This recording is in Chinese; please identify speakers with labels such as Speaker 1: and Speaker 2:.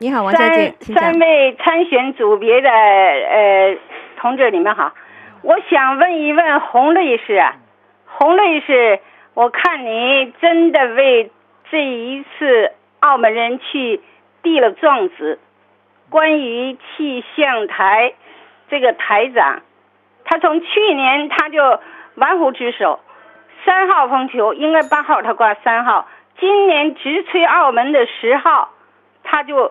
Speaker 1: 你好，王小姐，三三位参选组别的呃同志，你们好。我想问一问洪律师，洪律师，我看你真的为这一次澳门人去递了状子。关于气象台这个台长，他从去年他就玩忽职守，三号风球应该八号他挂三号，今年直吹澳门的十号，他就。